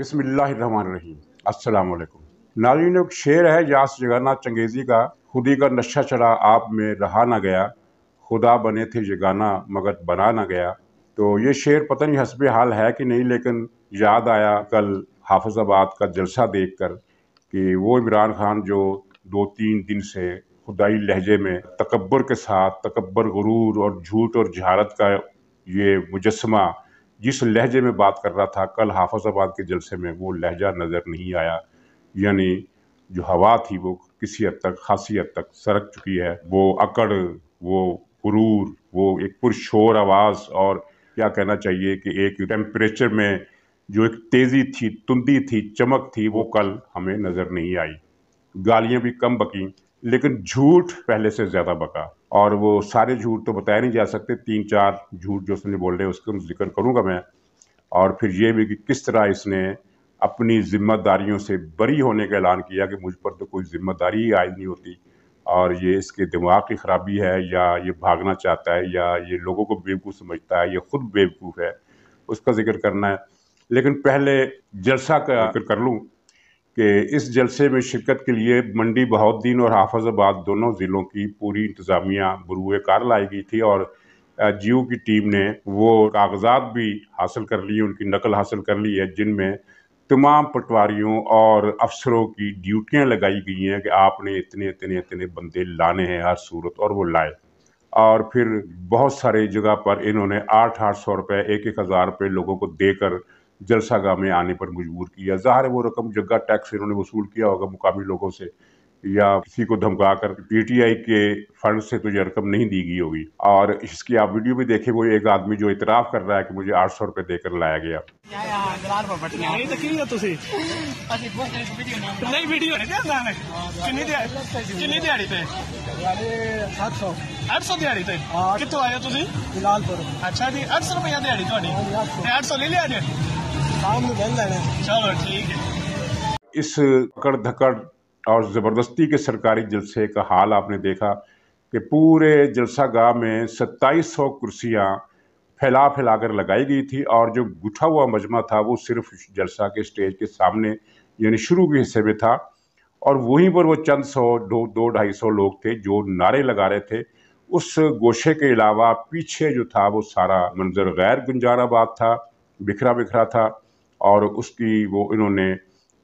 बिसमीम असलकुम नाजीन एक शेर है यास जगाना चंगेज़ी का खुदी का नशा चढ़ा आप में रहा ना गया खुदा बने थे जगाना मगर बना ना गया तो ये शेर पता नहीं हसब हाल है कि नहीं लेकिन याद आया कल आबाद का जलसा देख कर कि वो इमरान खान जो दो तीन दिन से खुदाई लहजे में तकबर के साथ तकबर गुरूर और झूठ और जहारत का ये मुजस्मा जिस लहजे में बात कर रहा था कल हाफजाबाद के जलसे में वो लहजा नज़र नहीं आया यानी जो हवा थी वो किसी हद तक खासी हद तक सरक चुकी है वो अकड़ वो गुरूर वो एक पुरशोर आवाज़ और क्या कहना चाहिए कि एक टेम्परेचर में जो एक तेज़ी थी तुंदी थी चमक थी वो कल हमें नज़र नहीं आई गालियाँ भी कम बकें लेकिन झूठ पहले से ज़्यादा बका और वो सारे झूठ तो बताए नहीं जा सकते तीन चार झूठ जो उसने बोल रहे उसका जिक्र करूँगा मैं और फिर ये भी कि किस तरह इसने अपनी जिम्मेदारियों से बरी होने का ऐलान किया कि मुझ पर तो कोई जिम्मेदारी ही आयद नहीं होती और ये इसके दिमाग की ख़राबी है या ये भागना चाहता है या ये लोगों को बेवकूफ़ समझता है ये खुद बेवकूफ़ है उसका जिक्र करना है लेकिन पहले जलसा का जिक्र कर लूँ कि इस जलसे में शिरकत के लिए मंडी बहाउद्दीन और हाफजाबाद दोनों ज़िलों की पूरी इंतज़ामिया बरूए कार लाई गई थी और जियो की टीम ने वो कागजात भी हासिल कर लिए उनकी नकल हासिल कर ली है जिनमें तमाम पटवारियों और अफसरों की ड्यूटियाँ लगाई गई हैं कि आपने इतने इतने इतने बंदे लाने हैं हर सूरत और वो लाए और फिर बहुत सारे जगह पर इन्होंने आठ आठ सौ रुपये एक एक हज़ार रुपये लोगों को देकर जलसागाह में आने पर मजबूर किया ज़ाहिर है वो रकम जगह टैक्स इन्होंने वसूल किया होगा मुकामी लोगों से या किसी को धमका कर पीटीआई के फंड से तो ये रकम नहीं दी गई होगी और इसकी आप वीडियो भी देखें वो एक आदमी जो इतराफ कर रहा है कि मुझे आठ सौ रुपये देकर लाया गया अच्छा जी अठ सौ रुपया दिहाड़ी अठ हाँ सौ ले लिया इस कड़ धकड़ और ज़बरदस्ती के सरकारी जलसे का हाल आपने देखा कि पूरे जलसा गाह में सत्ताईस सौ कुर्सियाँ फैला फैला कर लगाई गई थी और जो गुठा हुआ मजमा था वो सिर्फ जलसा के स्टेज के सामने यानी शुरू के हिस्से में था और वहीं पर वो चंद सौ दो दो ढाई सौ लोग थे जो नारे लगा रहे थे उस गोशे के अलावा पीछे जो था वो सारा मंजर गैर गुंजाराबाद था बिखरा बिखरा था और उसकी वो इन्होंने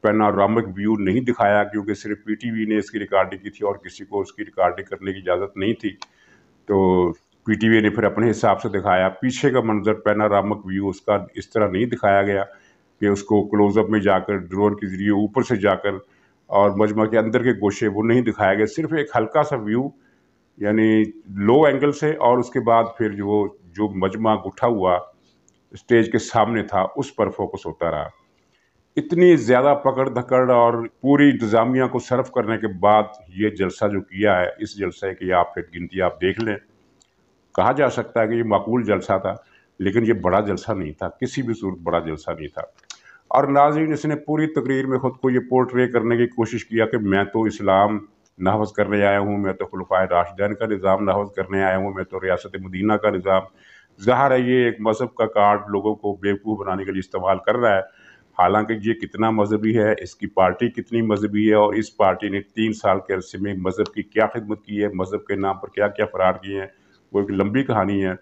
पैनारामिक व्यू नहीं दिखाया क्योंकि सिर्फ पीटीवी ने इसकी रिकॉर्डिंग की थी और किसी को उसकी रिकॉर्डिंग करने की इजाज़त नहीं थी तो पीटीवी ने फिर अपने हिसाब से दिखाया पीछे का मंजर पैनारामिक व्यू उसका इस तरह नहीं दिखाया गया कि उसको क्लोजअप में जाकर ड्रोन के ज़रिए ऊपर से जाकर और मजमा के अंदर के गोशे वो नहीं दिखाया गया सिर्फ एक हल्का सा व्यू यानी लो एंगल से और उसके बाद फिर जो जो मजमा गुठा हुआ स्टेज के सामने था उस पर फोकस होता रहा इतनी ज़्यादा पकड़ धकड़ और पूरी इंतज़ामिया को सर्व करने के बाद ये जलसा जो किया है इस जलसे की आप फिर गिनती आप देख लें कहा जा सकता है कि ये मकूल जलसा था लेकिन ये बड़ा जलसा नहीं था किसी भी सूरत बड़ा जलसा नहीं था और नाजिन इसने पूरी तकरीर में ख़ुद को ये पोर्ट्रे करने की कोशिश किया कि मैं तो इस्लाम नहवज़ करने आया हूँ मैं तो खलफा राशदैन का निज़ाम नाफज करने आया हूँ मैं तो रियासत मदीना का निज़ाम जहर है ये एक मज़हब का कार्ड लोगों को बेवकूफ़ बनाने के लिए इस्तेमाल कर रहा है हालांकि ये कितना मजहबी है इसकी पार्टी कितनी मजहबी है और इस पार्टी ने तीन साल के अरसे में मज़हब की क्या खिदमत की है मज़हब के नाम पर क्या क्या फरार किए हैं वो एक लंबी कहानी है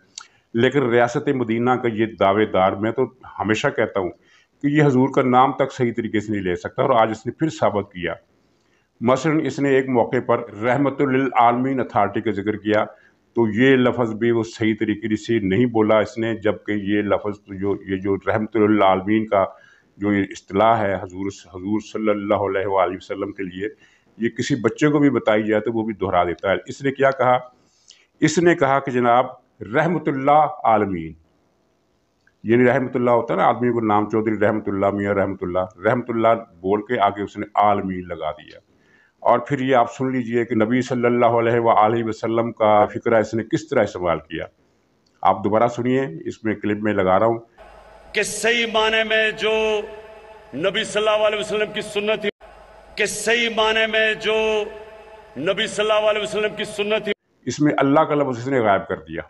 लेकिन रियासत मदीना का ये दावेदार मैं तो हमेशा कहता हूँ कि ये हजूर का नाम तक सही तरीके से नहीं ले सकता और आज इसने फिर साबित किया मसलन इसने एक मौके पर रहमत आलमीन अथार्टी का जिक्र किया तो ये लफ्ज़ भी वो सही तरीके से नहीं बोला इसने जबकि ये लफ्ज़ तो जो ये जो रहमत आलमीन का जो अतलाह है हजूर हजूर सल्ला वसम के लिए ये किसी बच्चे को भी बताई जाए तो वो भी दोहरा देता है इसने क्या कहा इसने कहा कि जनाब रहमतुल्ला आलमीन यानी रहमतुल्ला होता है ना आदमी को नाम चौधरी रहमतुल्ला मियाँ रहमतुल्ला रहमतुल्ला बोल के आगे उसने आलमीन लगा दिया और फिर ये आप सुन लीजिए कि नबी सल्लल्लाहु अलैहि वसल्लम का फ़िक्र इसने किस तरह इस्तेमाल किया आप दोबारा सुनिए इसमें क्लिप में लगा रहा हूँ कि सही माने में जो नबी सल्लल्लाहु अलैहि वसल्लम की सुन्नत कि सही माने में जो नबी सल्लल्लाहु अलैहि वसल्लम की सुन्नत इसमें अल्लाह का लफ्ज़ इसने गायब कर दिया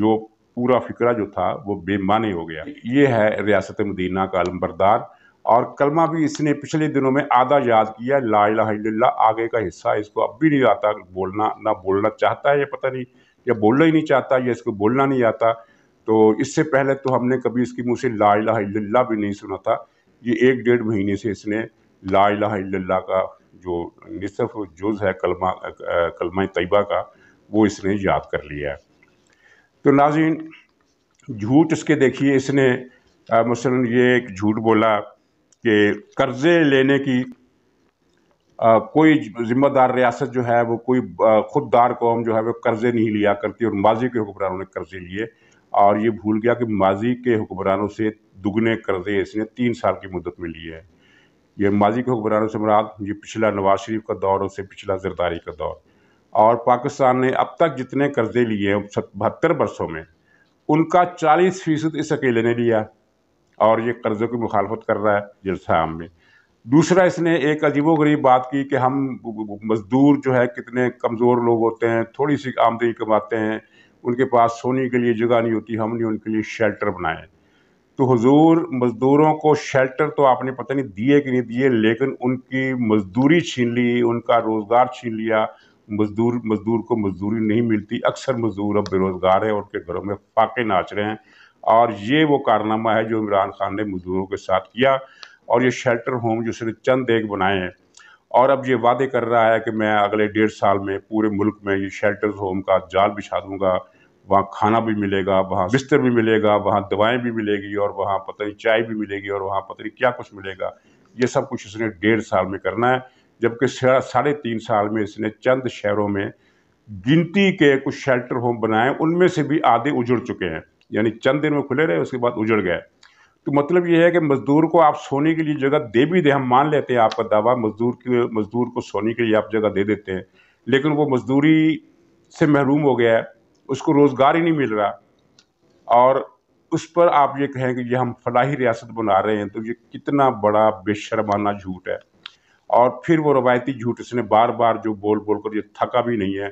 जो पूरा फ़िक्रा जो था वो बेमानी हो गया ये है रियासत मदीना का अलमबरदार और कलमा भी इसने पिछले दिनों में आधा याद किया ला लाला आगे का हिस्सा इसको अब भी नहीं आता बोलना ना बोलना चाहता है ये पता नहीं या बोलना ही नहीं चाहता या इसको बोलना नहीं आता तो इससे पहले तो हमने कभी इसकी मुँह से ला लाला भी नहीं सुना था ये एक डेढ़ महीने से इसने ला लाला का जो निसफ जुज़ है कलमा कलमा तयबा का वो इसने याद कर लिया है तो नाजिन झूठ इसके देखिए इसने मसलन ये एक झूठ बोला कि कर्ज़े लेने की आ, कोई ज़िम्मेदार रियासत जो है वो कोई खुददार कौम जो है वो कर्ज़े नहीं लिया करती और माजी के हुक्मरानों ने कर्ज़े लिए और ये भूल गया कि माजी के हुक्मरानों से दुगने कर्ज़े इसने तीन साल की मुद्दत में लिए हैं ये माजी के हुक्मरानों से मुराद ये पिछला नवाज शरीफ का दौर और उससे पिछला जरदारी का दौर और पाकिस्तान ने अब तक जितने कर्ज़े लिए हैं बहत्तर बरसों में उनका चालीस फीसद इस अकेले ने लिया और ये कर्ज़ों की मुखालफत कर रहा है जलसा आम में दूसरा इसने एक अजीबो गरीब बात की कि हम मज़दूर जो है कितने कमज़ोर लोग होते हैं थोड़ी सी आमदनी कमाते हैं उनके पास सोने के लिए जगह नहीं होती हमने उनके लिए शेल्टर बनाए तो हुजूर मज़दूरों को शेल्टर तो आपने पता नहीं दिए कि नहीं दिए लेकिन उनकी मज़दूरी छीन ली उनका रोज़गार छीन लिया मज़दूर मज़दूर को मज़दूरी नहीं मिलती अक्सर मज़दूर अब बेरोज़गार हैं और उनके घरों में फाके नाच रहे हैं और ये वो कारनामा है जो इमरान खान ने मजदूरों के साथ किया और ये शेल्टर होम जो उसने चंद एक बनाए हैं और अब ये वादे कर रहा है कि मैं अगले डेढ़ साल में पूरे मुल्क में ये शेल्टर होम का जाल बिछा दूंगा वहाँ खाना भी मिलेगा वहाँ बिस्तर भी मिलेगा वहाँ दवाएं भी मिलेगी और वहाँ पता नहीं चाय भी मिलेगी और वहाँ पता नहीं क्या कुछ मिलेगा ये सब कुछ इसने डेढ़ साल में करना है जबकि साढ़े तीन साल में इसने चंद शहरों में गिनती के कुछ शेल्टर होम बनाए उनमें से भी आधे उजड़ चुके हैं यानी चंद दिन में खुले रहे उसके बाद उजड़ गए तो मतलब ये है कि मज़दूर को आप सोने के लिए जगह दे भी दें हम मान लेते हैं आपका दावा मज़दूर की मज़दूर को सोने के लिए आप जगह दे देते हैं लेकिन वो मज़दूरी से महरूम हो गया है उसको रोज़गार ही नहीं मिल रहा और उस पर आप ये कहें कि ये हम फलाही रियासत बना रहे हैं तो ये कितना बड़ा बेशरमाना झूठ है और फिर वो रवायती झूठ इसने बार बार जो बोल बोल कर ये थका भी नहीं है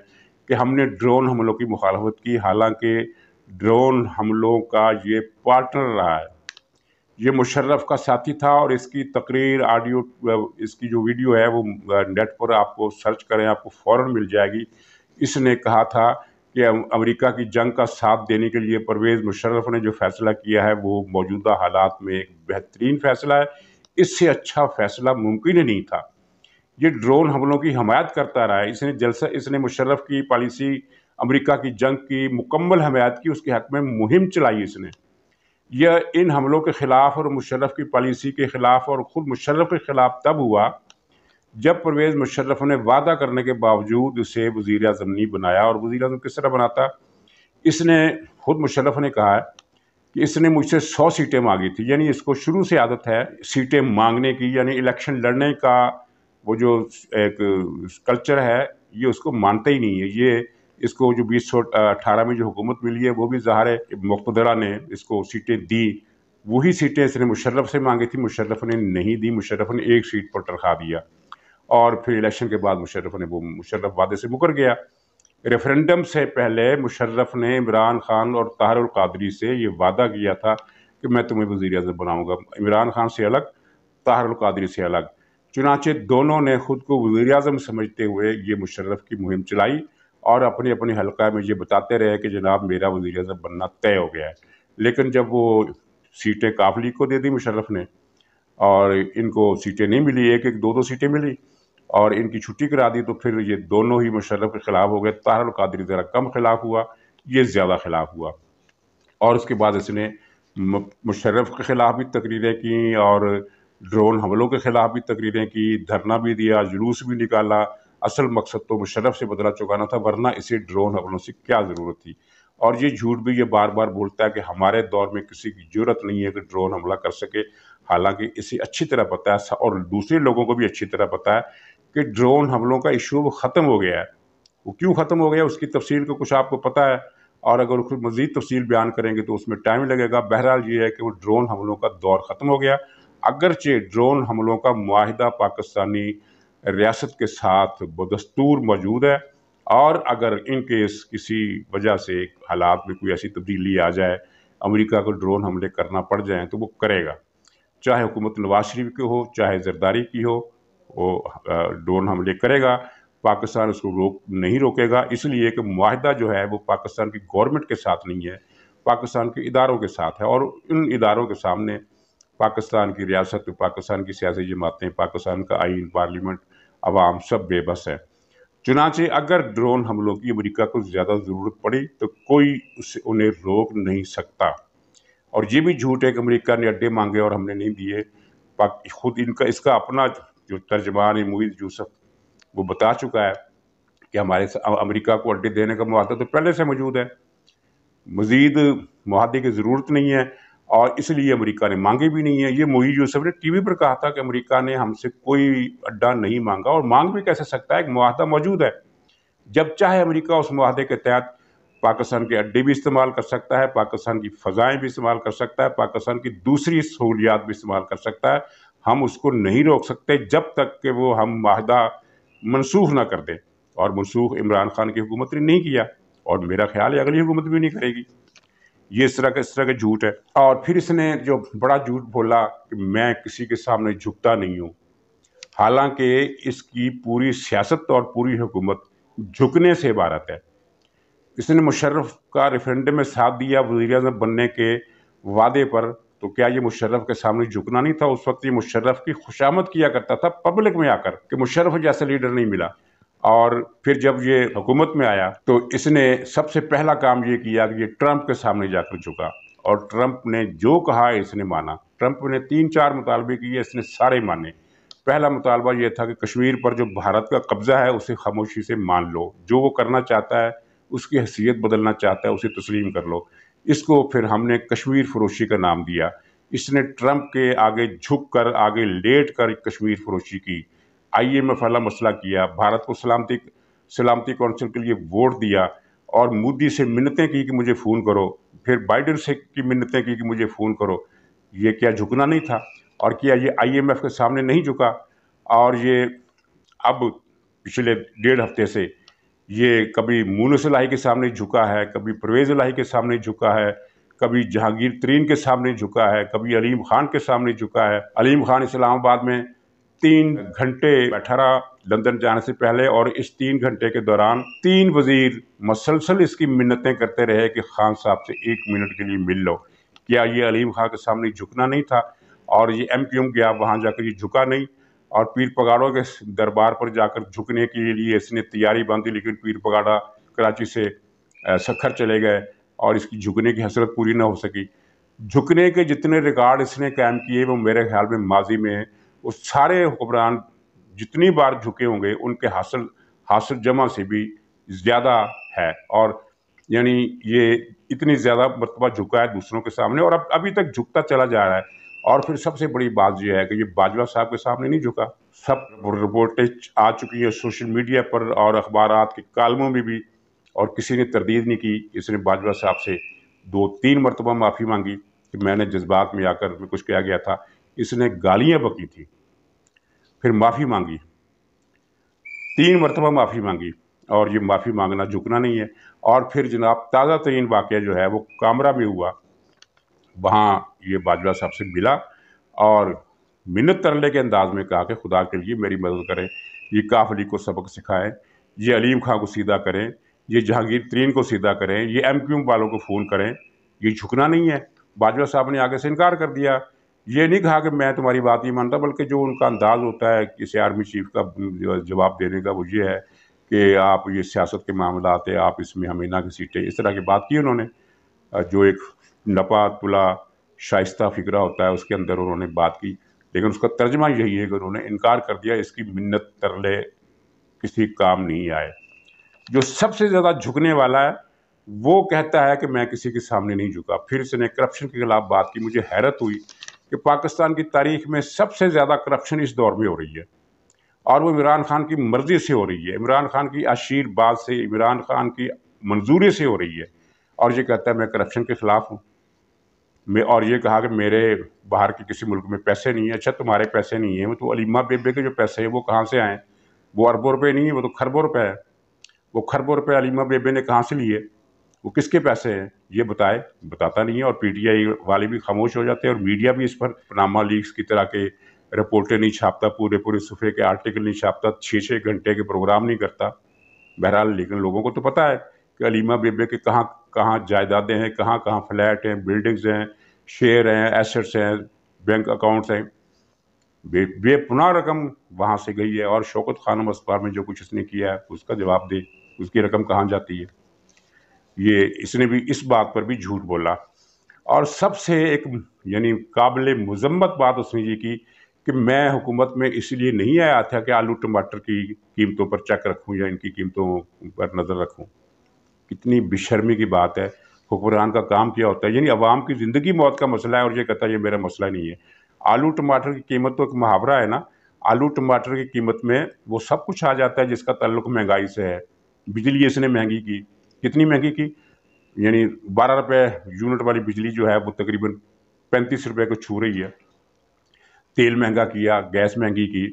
कि हमने ड्रोन हमलों की मुखालफत की हालांकि ड्रोन हमलों का ये पार्टनर रहा है ये मुशर्रफ का साथी था और इसकी तकरीर ऑडियो इसकी जो वीडियो है वो नेट पर आपको सर्च करें आपको फ़ौर मिल जाएगी इसने कहा था कि अमेरिका की जंग का साथ देने के लिए परवेज़ मुशर्रफ ने जो फैसला किया है वो मौजूदा हालात में एक बेहतरीन फैसला है इससे अच्छा फैसला मुमकिन ही नहीं था ये ड्रोन हमलों की हमायत करता रहा है इसने जलसा इसने मुशर्रफ की पॉलिसी अमेरिका की जंग की मुकम्मल हमायत की उसके हक में मुहिम चलाई इसने यह इन हमलों के ख़िलाफ़ और मुशर्रफ की पॉलिसी के ख़िलाफ़ और ख़ुद मुशर्रफ के ख़िलाफ़ तब हुआ जब परवेज़ मुशर्रफ ने वादा करने के बावजूद उसे वज़ी अजम नहीं बनाया और वज़ी अजम किस तरह बनाता इसने ख़ुद मुशर्रफ ने कहा कि इसने मुझसे सौ सीटें मांगी थी यानी इसको शुरू से आदत है सीटें मांगने की यानी इलेक्शन लड़ने का वो जो एक कल्चर है ये उसको मानता ही नहीं है ये इसको जो बीस सौ अठारह में जो हुकूमत मिली है वो भी ज़ाहिर है मुख्तरा ने इसको सीटें दी वही सीटें इसने मुशर्रफ से मांगी थी मुशर्रफ ने नहीं दी मुशर्रफ ने एक सीट पर तनखा दिया और फिर इलेक्शन के बाद मुशर्रफ ने वो मुशर्रफ वादे से मुकर गया रेफरेंडम से पहले मुशर्रफ ने इमरान खान और ताहरुल कादरी से ये वादा किया था कि मैं तुम्हें वजीर अजम बनाऊँगा इमरान खान से अलग ताहरुल कादरी से अलग चुनाचे दोनों ने ख़ुद को वजीर अजम समझते हुए ये मुशर्रफ की मुहिम चलाई और अपने अपने हलका में ये बताते रहे कि जनाब मेरा वजी अजम बनना तय हो गया है लेकिन जब वो सीटें काफली को दे दी मुशरफ ने और इनको सीटें नहीं मिली एक एक दो दो सीटें मिली और इनकी छुट्टी करा दी तो फिर ये दोनों ही मुशरफ के ख़िलाफ़ हो गए ताहरुल कादरी ज़रा कम खिलाफ हुआ ये ज़्यादा खिलाफ हुआ और उसके बाद इसने मुशरफ के ख़िलाफ़ भी तकरीरें की और ड्रोन हमलों के ख़िलाफ़ भी तकरीरें की धरना भी दिया जुलूस भी निकाला असल मकसद तो मुशरफ से बदला चुकाना था वरना इसे ड्रोन हमलों से क्या ज़रूरत थी और ये झूठ भी ये बार बार बोलता है कि हमारे दौर में किसी की जरूरत नहीं है कि ड्रोन हमला कर सके हालांकि इसे अच्छी तरह पता है और दूसरे लोगों को भी अच्छी तरह पता है कि ड्रोन हमलों का इशू वो ख़त्म हो गया है वो क्यों ख़त्म हो गया उसकी तफसील को कुछ आपको पता है और अगर उसको मज़ीद तफसील बयान करेंगे तो उसमें टाइम लगेगा बहरहाल ये है कि वो ड्रोन हमलों का दौर ख़त्म हो गया अगरचे ड्रोन हमलों का माहिदा पाकिस्तानी रियासत के साथ बदस्तूर मौजूद है और अगर इनकेस किसी वजह से हालात में कोई ऐसी तब्दीली आ जाए अमेरिका को ड्रोन हमले करना पड़ जाए तो वो करेगा चाहे हुकूमत नवाज शरीफ की हो चाहे जरदारी की हो वो ड्रोन हमले करेगा पाकिस्तान उसको रोक नहीं रोकेगा इसलिए कि माहदा जो है वो पाकिस्तान की गवर्नमेंट के साथ नहीं है पाकिस्तान के इदारों के साथ है और इन इदारों के सामने पाकिस्तान की रियासत पाकिस्तान की सियासी जमातें पाकिस्तान का आइन पार्लियामेंट आवाम सब बेबस है चुनाचे अगर ड्रोन हमलों की अमेरिका को ज़्यादा ज़रूरत पड़ी तो कोई उसे उन्हें रोक नहीं सकता और ये भी झूठ है कि अमेरिका ने अड्डे मांगे और हमने नहीं दिए खुद इनका इसका अपना जो तर्जमान है यूसफ वो बता चुका है कि हमारे अमेरिका को अड्डे देने का माहदा तो पहले से मौजूद है मज़ीद माहे की ज़रूरत नहीं है और इसलिए अमेरिका ने मांगे भी नहीं है ये मोही यूसफ ने टीवी पर कहा था कि अमेरिका ने हमसे कोई अड्डा नहीं मांगा और मांग भी कैसे सकता है एक माहदा मौजूद है जब चाहे अमेरिका उस माहदे के तहत पाकिस्तान के अड्डे भी इस्तेमाल कर सकता है पाकिस्तान की फ़जाएँ भी इस्तेमाल कर सकता है पाकिस्तान की दूसरी सहूलियात भी इस्तेमाल कर सकता है हम उसको नहीं रोक सकते जब तक कि वो हम माहदा मनसूख ना कर दें और मनसूख इमरान खान की हुकूमत ने नहीं किया और मेरा ख्याल है अगली हुकूमत भी नहीं करेगी ये इस तरह का इस तरह का झूठ है और फिर इसने जो बड़ा झूठ बोला कि मैं किसी के सामने झुकता नहीं हूँ हालांकि इसकी पूरी सियासत और पूरी हुकूमत झुकने से इबारत है इसने मुशर्रफ का रेफरेंडम में साथ दिया वजी अजम बनने के वादे पर तो क्या ये मुशर्रफ के सामने झुकना नहीं था उस वक्त ये मुशर्रफ की खुशामद किया करता था पब्लिक में आकर कि मुशर्रफ जैसा लीडर नहीं मिला और फिर जब ये हुकूमत में आया तो इसने सबसे पहला काम ये किया कि ये ट्रंप के सामने जाकर झुका और ट्रंप ने जो कहा इसने माना ट्रंप ने तीन चार मुतालबे किए इसने सारे माने पहला मुतालबा ये था कि कश्मीर पर जो भारत का कब्ज़ा है उसे खामोशी से मान लो जो वो करना चाहता है उसकी हैसियत बदलना चाहता है उसे तस्लीम कर लो इसको फिर हमने कश्मीर फरोशी का नाम दिया इसने ट्रंप के आगे झुक कर आगे लेट कर कश्मीर फरोशी की आई एम एफ वाला मसला किया भारत को सलामती सलामती काउंसिल के लिए वोट दिया और मोदी से मिन्नतें की कि मुझे फ़ोन करो फिर बाइडन से की मिन्नतें की कि मुझे फ़ोन करो ये क्या झुकना नहीं था और क्या ये आईएमएफ के सामने नहीं झुका और ये अब पिछले डेढ़ हफ्ते से ये कभी मूनस लाही के सामने झुका है कभी परवेज़ लाही के सामने झुका है कभी जहांगीर तरीन के सामने झुका है कभी अलीम खान के सामने झुका है अलीम खान इस्लामाबाद में तीन घंटे बैठा रहा लंदन जाने से पहले और इस तीन घंटे के दौरान तीन वजीर मसलसल इसकी मिन्नतें करते रहे कि खान साहब से एक मिनट के लिए मिल लो क्या ये अलीम खां के सामने झुकना नहीं था और ये एम क्यूम गया वहाँ जाकर ये झुका नहीं और पीर पगाड़ों के दरबार पर जाकर झुकने के लिए इसने तैयारी बांधी लेकिन पीर पगाड़ा कराची से सखर चले गए और इसकी झुकने की हसरत पूरी ना हो सकी झुकने के जितने रिकॉर्ड इसने कायम किए वो मेरे ख्याल में माजी में है उस सारे हुक्मरान जितनी बार झुके होंगे उनके हासिल हासिल जमा से भी ज़्यादा है और यानी ये इतनी ज़्यादा मरतबा झुका है दूसरों के सामने और अब अभी तक झुकता चला जा रहा है और फिर सबसे बड़ी बात यह है कि ये बाजवा साहब के सामने नहीं झुका सब रिपोर्टेज आ चुकी है सोशल मीडिया पर और अखबार के कालमों में भी और किसी ने तरदीद नहीं की इसने बाजवा साहब से दो तीन मरतबा माफ़ी मांगी कि मैंने जज्बात में आकर कुछ किया गया था इसने गालियाँ बकी थी फिर माफ़ी मांगी तीन मरतबा माफ़ी मांगी और ये माफ़ी मांगना झुकना नहीं है और फिर जनाब ताज़ा तरीन वाक़ जो है वो कामरा में हुआ वहाँ ये बाजवा साहब से मिला और मिन्नत तरले के अंदाज में कहा कि खुदा के लिए मेरी मदद करें ये काफ अली को सबक सिखाएं ये अलीम खां को सीधा करें ये जहांगीर तरीन को सीधा करें ये एम क्यूम वालों को फ़ोन करें ये झुकना नहीं है बाजवा साहब ने आगे से इनकार कर दिया ये नहीं कहा कि मैं तुम्हारी बात नहीं मानता बल्कि जो उनका अंदाज होता है किसी आर्मी चीफ का जवाब देने का वो ये है कि आप ये सियासत के मामला आते आप इसमें हमें ना की सीटें इस तरह की बात की उन्होंने जो एक नपा तुला शाइस्त फिक्रा होता है उसके अंदर उन्होंने बात की लेकिन उसका तर्जमा यही है कि उन्होंने इनकार कर दिया इसकी मिन्नत तरले किसी काम नहीं आए जो सबसे ज़्यादा झुकने वाला है वो कहता है कि मैं किसी के सामने नहीं झुका फिर इसने करप्शन के खिलाफ बात की मुझे हैरत हुई कि पाकिस्तान की तारीख में सबसे ज़्यादा करप्शन इस दौर में हो रही है और वो इमरान खान की मर्ज़ी से हो रही है इमरान खान की आशीर्वाद से इमरान खान की मंजूरी से हो रही है और ये कहता है मैं करप्शन के ख़िलाफ़ हूँ मैं और ये कहा कि मेरे बाहर के किसी मुल्क में पैसे नहीं हैं अच्छा तुम्हारे पैसे नहीं वो तो अलीमा बेबे के जो पैसे हैं वो कहाँ से आए वो अरबों रुपये नहीं है वो तो खरबों रुपये है वो खरबों रुपये अलीमा बेबे ने कहाँ से लिए वो किसके पैसे हैं ये बताए बताता नहीं है और पीटीआई वाले भी खामोश हो जाते हैं और मीडिया भी इस पर पनामा लीक्स की तरह के रिपोर्टें नहीं छापता पूरे पूरे सफ़े के आर्टिकल नहीं छापता छः छः घंटे के प्रोग्राम नहीं करता बहरहाल लेकिन लोगों को तो पता है कि अलीमा बेबे के कहाँ कहाँ जायदादें हैं कहाँ कहाँ फ्लैट हैं बिल्डिंग्स हैं शेयर हैं एसेट्स हैं बैंक अकाउंट्स हैं बे बेपुना रकम वहाँ से गई है और शौकत खानम अस्पार में जो कुछ उसने किया है उसका जवाब दे उसकी रकम कहाँ जाती है ये इसने भी इस बात पर भी झूठ बोला और सबसे एक यानी काबिल मजम्मत बात उसने ये की कि मैं हुकूमत में इसलिए नहीं आया था कि आलू टमाटर की कीमतों पर चेक रखूं या इनकी कीमतों पर नज़र रखूं कितनी बेशर्मी की बात है हुक्मरान का काम क्या होता है यानी आवाम की ज़िंदगी मौत का मसला है और ये कहता है ये मेरा मसला नहीं है आलू टमाटर की कीमत तो एक मुहावरा है ना आलू टमाटर की कीमत में वो सब कुछ आ जाता है जिसका तल्लुक महंगाई से है बिजली इसने महंगी की कितनी महंगी की यानी बारह रुपये यूनिट वाली बिजली जो है वो तकरीबन पैंतीस रुपये को छू रही है तेल महंगा किया गैस महंगी की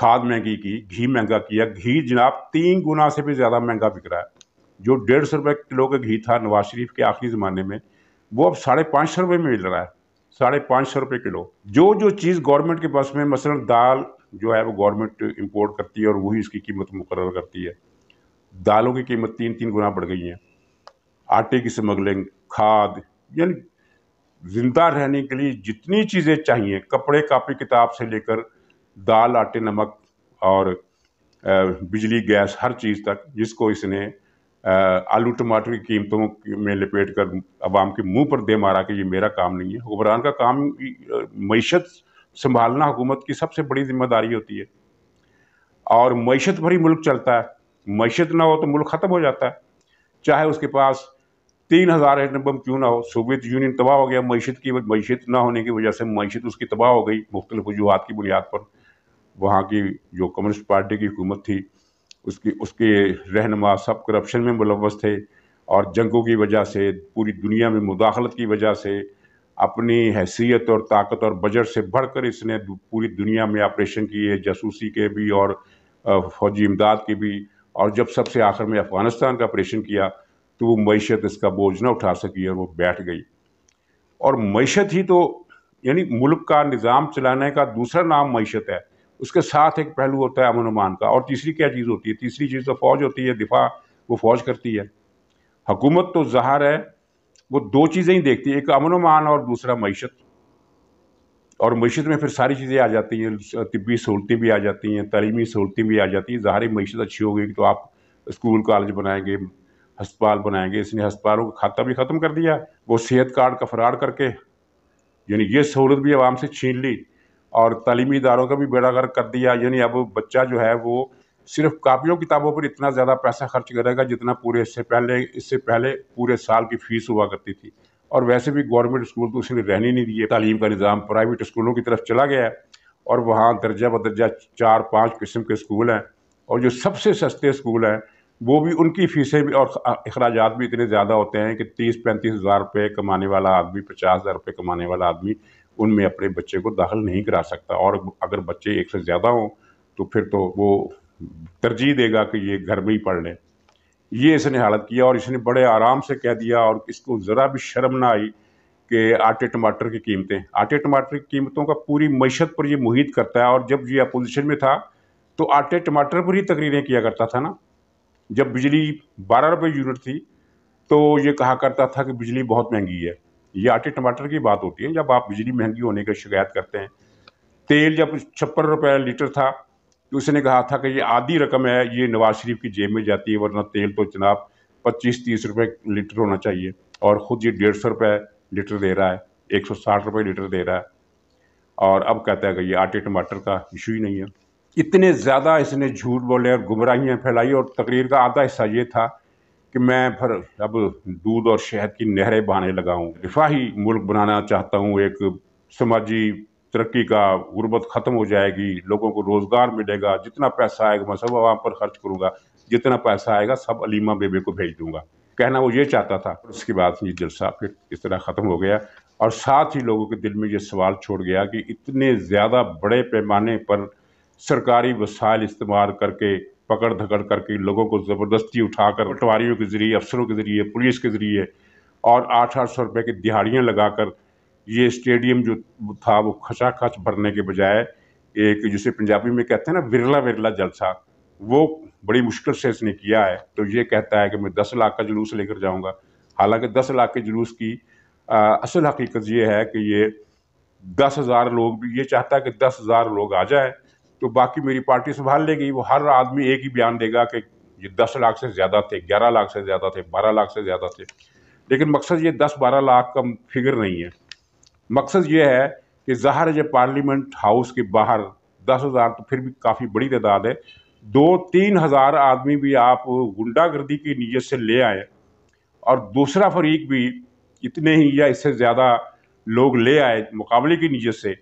खाद महंगी की घी महंगा किया घी जनाब तीन गुना से भी ज़्यादा महंगा बिक रहा है जो डेढ़ सौ रुपये किलो का घी था नवाज शरीफ के आखिरी ज़माने में वो अब साढ़े पाँच सौ रुपये में मिल रहा है साढ़े पाँच सौ रुपये किलो जो जो चीज़ गवर्नमेंट के पास में मसलन दाल जो है वो गवर्नमेंट इम्पोर्ट करती है और वही इसकी कीमत मुकर करती है दालों की कीमत तीन तीन गुना बढ़ गई है आटे की स्मगलिंग खाद यानी जिंदा रहने के लिए जितनी चीज़ें चाहिए कपड़े कापी किताब से लेकर दाल आटे नमक और बिजली गैस हर चीज़ तक जिसको इसने आलू टमाटर की कीमतों में लपेट कर आवाम के मुंह पर दे मारा कि ये मेरा काम नहीं है हुक्मरान का काम मीशत संभालना हुकूमत की सबसे बड़ी जिम्मेदारी होती है और मीशत भरी मुल्क चलता है मैशत ना हो तो मुल्क ख़त्म हो जाता है चाहे उसके पास तीन हज़ार एटम बम क्यों ना हो सोवियत यूनियन तबाह हो गया मैशत की मैशत ना होने की वजह से मैशत उसकी तबाह हो गई मुख्तलिफ वजूहत की बुनियाद पर वहाँ की जो कम्युनिस्ट पार्टी की हुकूमत थी उसकी उसके रहनमा सब करप्शन में मुलवस थे और जंगों की वजह से पूरी दुनिया में मुदाखलत की वजह से अपनी हैसियत और ताकत और बजट से बढ़कर इसने पूरी दुनिया में ऑपरेशन किए जासूसी के भी और फौजी इमदाद के भी और जब सबसे आखिर में अफ़गानिस्तान का ऑपरेशन किया तो वो मीशत इसका बोझ ना उठा सकी और वो बैठ गई और मीशत ही तो यानी मुल्क का निज़ाम चलाने का दूसरा नाम मीशत है उसके साथ एक पहलू होता है अमन अमान का और तीसरी क्या चीज़ होती है तीसरी चीज़ तो फ़ौज होती है दिफा वो फ़ौज करती है हुकूमत तो ज़ाहर है वो दो चीज़ें ही देखती है एक अमन अमान और दूसरा मीशत और मीशत में फिर सारी चीज़ें आ जाती हैं तबी सहूलतें भी आ जाती हैं तलीमी सहूलतें भी आ जाती हैं ज़ाहिर मीशत अच्छी हो गई तो आप स्कूल कॉलेज बनाएंगे हस्पताल बनाएंगे इसने हस्पतालों का खाता भी ख़त्म कर दिया वो सेहत कार्ड का फरार करके यानी ये सहूलत भी आवाम से छीन ली और तलीमी इदारों का भी बेड़ा गर्क कर दिया यानी अब बच्चा जो है वो सिर्फ कापियों किताबों पर इतना ज़्यादा पैसा खर्च करेगा जितना पूरे इससे पहले इससे पहले पूरे साल की फ़ीस हुआ करती थी और वैसे भी गवर्नमेंट स्कूल तो उसने रहने नहीं दिए तालीम का निज़ाम प्राइवेट स्कूलों की तरफ चला गया है और वहाँ दर्जा बदर्जा चार पाँच किस्म के स्कूल हैं और जो सबसे सस्ते स्कूल हैं वो भी उनकी फ़ीसें भी और अखराज भी इतने ज़्यादा होते हैं कि तीस पैंतीस हज़ार रुपये कमाने वाला आदमी पचास हज़ार रुपये कमाने वाला आदमी उनमें अपने बच्चे को दाखिल नहीं करा सकता और अगर बच्चे एक से ज़्यादा हों तो फिर तो वो तरजीह देगा कि ये घर में ही पढ़ लें ये इसने हालत किया और इसने बड़े आराम से कह दिया और इसको ज़रा भी शर्म ना आई कि आटे टमाटर की कीमतें आटे टमाटर की कीमतों का पूरी मीशत पर ये मुहित करता है और जब ये अपोजिशन में था तो आटे टमाटर पर ही तकरीरें किया करता था ना जब बिजली बारह रुपये यूनिट थी तो ये कहा करता था कि बिजली बहुत महंगी है ये आटे टमाटर की बात होती है जब आप बिजली महंगी होने की शिकायत करते हैं तेल जब छप्पन रुपये लीटर था कि उसने कहा था कि ये आधी रकम है ये नवाज शरीफ की जेब में जाती है वरना तेल तो जनाब पच्चीस तीस रुपये लीटर होना चाहिए और ख़ुद ये डेढ़ सौ रुपये लीटर दे रहा है एक सौ साठ रुपये लीटर दे रहा है और अब कहता है कि ये आटे टमाटर का इशू ही नहीं है इतने ज़्यादा इसने झूठ बोले और गुमराहियाँ फैलाई और तकरीर का आधा हिस्सा ये था कि मैं फिर अब दूध और शहद की नहरें बहाने लगाऊँ रिफाही मुल्क बनाना चाहता हूँ एक समाजी तरक्की का गुर्बत ख़त्म हो जाएगी लोगों को रोज़गार मिलेगा जितना पैसा आएगा मैं सब आवाम पर खर्च करूँगा जितना पैसा आएगा सब अलीमा बेबे को भेज दूंगा कहना वो ये चाहता था उसके बाद ये जलसा फिर इस तरह ख़त्म हो गया और साथ ही लोगों के दिल में ये सवाल छोड़ गया कि इतने ज़्यादा बड़े पैमाने पर सरकारी वसाइल इस्तेमाल करके पकड़ धकड़ करके लोगों को ज़बरदस्ती उठाकर पटवारियों के ज़रिए अफसरों के ज़रिए पुलिस के ज़रिए और आठ आठ सौ रुपये की दिहाड़ियाँ लगाकर ये स्टेडियम जो था वो खचाखच भरने के बजाय एक जिसे पंजाबी में कहते हैं ना विरला विरला जलसा वो बड़ी मुश्किल से इसने किया है तो ये कहता है कि मैं दस लाख का जुलूस लेकर जाऊंगा हालांकि दस लाख के जुलूस की आ, असल हकीकत ये है कि ये दस हज़ार लोग भी ये चाहता है कि दस हज़ार लोग आ जाए तो बाकी मेरी पार्टी संभाल लेगी वो हर आदमी एक ही बयान देगा कि ये दस लाख से ज़्यादा थे ग्यारह लाख से ज़्यादा थे बारह लाख से ज़्यादा थे लेकिन मकसद ये दस बारह लाख का फिगर नहीं है मकसद ये है कि ज़ाहिर जब पार्लियामेंट हाउस के बाहर दस हज़ार तो फिर भी काफ़ी बड़ी तादाद है दो तीन हज़ार आदमी भी आप गुंडागर्दी की नीयत से ले आए और दूसरा फरीक भी इतने ही या इससे ज़्यादा लोग ले आए मुकाबले की नीयत से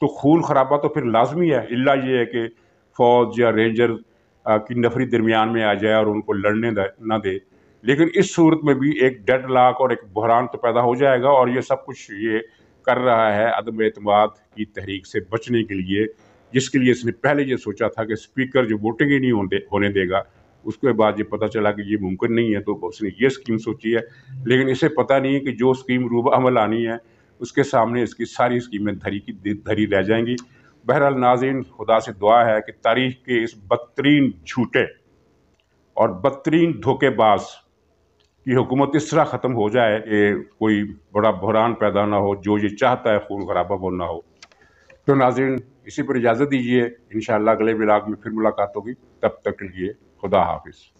तो खून खराबा तो फिर लाजमी है इला ये है कि फ़ौज या रेंजर की नफरी दरमियान में आ जाए और उनको लड़ने ना दे लेकिन इस सूरत में भी एक डेड लाख और एक बहरान तो पैदा हो जाएगा और ये सब कुछ ये कर रहा है अदम अतमाद की तहरीक से बचने के लिए जिसके लिए इसने पहले ये सोचा था कि स्पीकर जो वोटिंग ही नहीं होने होने देगा उसके बाद ये पता चला कि ये मुमकिन नहीं है तो उसने ये स्कीम सोची है लेकिन इसे पता नहीं है कि जो स्कीम रूब अमल आनी है उसके सामने इसकी सारी स्कीमें धरी की धरी रह जाएंगी बहरहाल नाजिन खुदा से दुआ है कि तारीख के इस बदतरीन झूठे और बदतरीन धोखेबाज कि हुकूमत इस तरह ख़त्म हो जाए कि कोई बड़ा बहरान पैदा ना हो जो ये चाहता है खून खराबा वो ना हो तो नाजरन इसी पर इजाज़त दीजिए इन अगले ब्लाग में फिर मुलाकात होगी तब तक के लिए खुदा हाफिज़